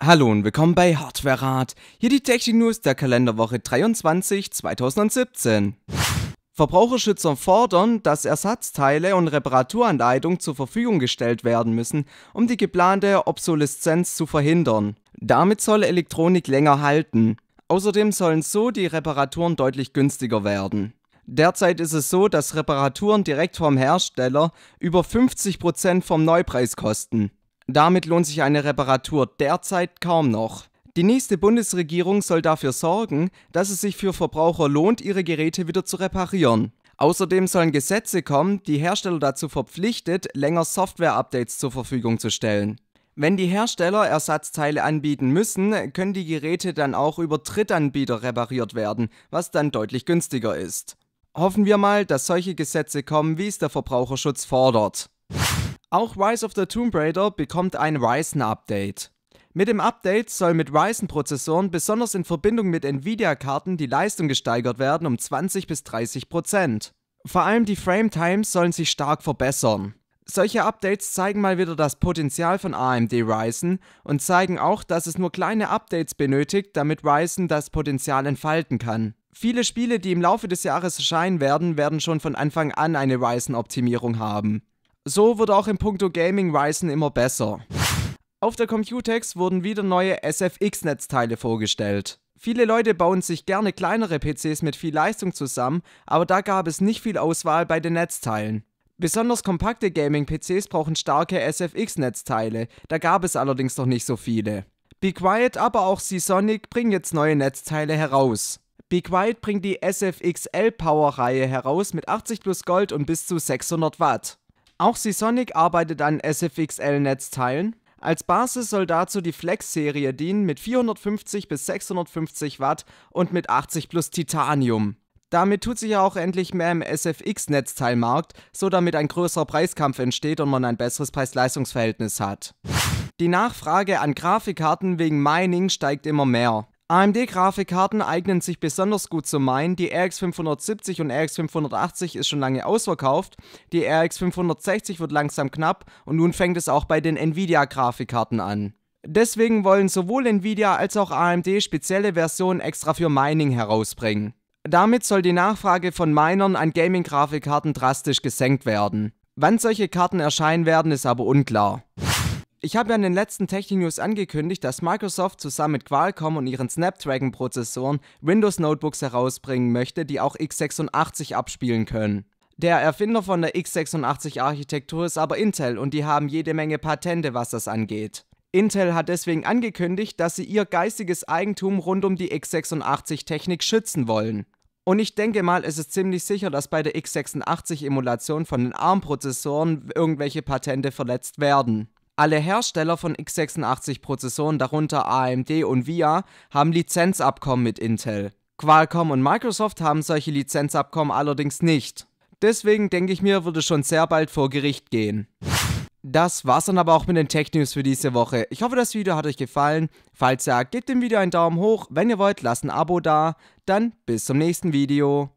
Hallo und willkommen bei Hardware Rat. Hier die Technik News der Kalenderwoche 23 2017. Verbraucherschützer fordern, dass Ersatzteile und Reparaturanleitungen zur Verfügung gestellt werden müssen, um die geplante Obsoleszenz zu verhindern. Damit soll Elektronik länger halten. Außerdem sollen so die Reparaturen deutlich günstiger werden. Derzeit ist es so, dass Reparaturen direkt vom Hersteller über 50% vom Neupreis kosten. Damit lohnt sich eine Reparatur derzeit kaum noch. Die nächste Bundesregierung soll dafür sorgen, dass es sich für Verbraucher lohnt, ihre Geräte wieder zu reparieren. Außerdem sollen Gesetze kommen, die Hersteller dazu verpflichtet, länger Software-Updates zur Verfügung zu stellen. Wenn die Hersteller Ersatzteile anbieten müssen, können die Geräte dann auch über Drittanbieter repariert werden, was dann deutlich günstiger ist. Hoffen wir mal, dass solche Gesetze kommen, wie es der Verbraucherschutz fordert. Auch Rise of the Tomb Raider bekommt ein Ryzen-Update. Mit dem Update soll mit Ryzen-Prozessoren besonders in Verbindung mit Nvidia-Karten die Leistung gesteigert werden um 20 bis 30 Prozent. Vor allem die Frame Times sollen sich stark verbessern. Solche Updates zeigen mal wieder das Potenzial von AMD Ryzen und zeigen auch, dass es nur kleine Updates benötigt, damit Ryzen das Potenzial entfalten kann. Viele Spiele, die im Laufe des Jahres erscheinen werden, werden schon von Anfang an eine Ryzen-Optimierung haben. So wird auch in puncto Gaming Ryzen immer besser. Auf der Computex wurden wieder neue SFX-Netzteile vorgestellt. Viele Leute bauen sich gerne kleinere PCs mit viel Leistung zusammen, aber da gab es nicht viel Auswahl bei den Netzteilen. Besonders kompakte Gaming-PCs brauchen starke SFX-Netzteile, da gab es allerdings noch nicht so viele. Be Quiet, aber auch Seasonic bringen jetzt neue Netzteile heraus. Be Quiet bringt die SFXL Power Reihe heraus mit 80 plus Gold und bis zu 600 Watt. Auch Seasonic arbeitet an SFXL-Netzteilen. Als Basis soll dazu die Flex-Serie dienen mit 450 bis 650 Watt und mit 80 plus Titanium. Damit tut sich ja auch endlich mehr im SFX-Netzteilmarkt, so damit ein größerer Preiskampf entsteht und man ein besseres Preis-Leistungs-Verhältnis hat. Die Nachfrage an Grafikkarten wegen Mining steigt immer mehr. AMD-Grafikkarten eignen sich besonders gut zum Minen. Die RX 570 und RX 580 ist schon lange ausverkauft. Die RX 560 wird langsam knapp und nun fängt es auch bei den Nvidia-Grafikkarten an. Deswegen wollen sowohl Nvidia als auch AMD spezielle Versionen extra für Mining herausbringen. Damit soll die Nachfrage von Minern an Gaming-Grafikkarten drastisch gesenkt werden. Wann solche Karten erscheinen werden, ist aber unklar. Ich habe ja in den letzten Technik-News angekündigt, dass Microsoft zusammen mit Qualcomm und ihren Snapdragon-Prozessoren Windows-Notebooks herausbringen möchte, die auch x86 abspielen können. Der Erfinder von der x86-Architektur ist aber Intel und die haben jede Menge Patente, was das angeht. Intel hat deswegen angekündigt, dass sie ihr geistiges Eigentum rund um die x86-Technik schützen wollen. Und ich denke mal, es ist ziemlich sicher, dass bei der x86-Emulation von den ARM-Prozessoren irgendwelche Patente verletzt werden. Alle Hersteller von x86-Prozessoren, darunter AMD und VIA, haben Lizenzabkommen mit Intel. Qualcomm und Microsoft haben solche Lizenzabkommen allerdings nicht. Deswegen denke ich mir, würde schon sehr bald vor Gericht gehen. Das war's dann aber auch mit den Tech News für diese Woche. Ich hoffe, das Video hat euch gefallen. Falls ja, gebt dem Video einen Daumen hoch. Wenn ihr wollt, lasst ein Abo da. Dann bis zum nächsten Video.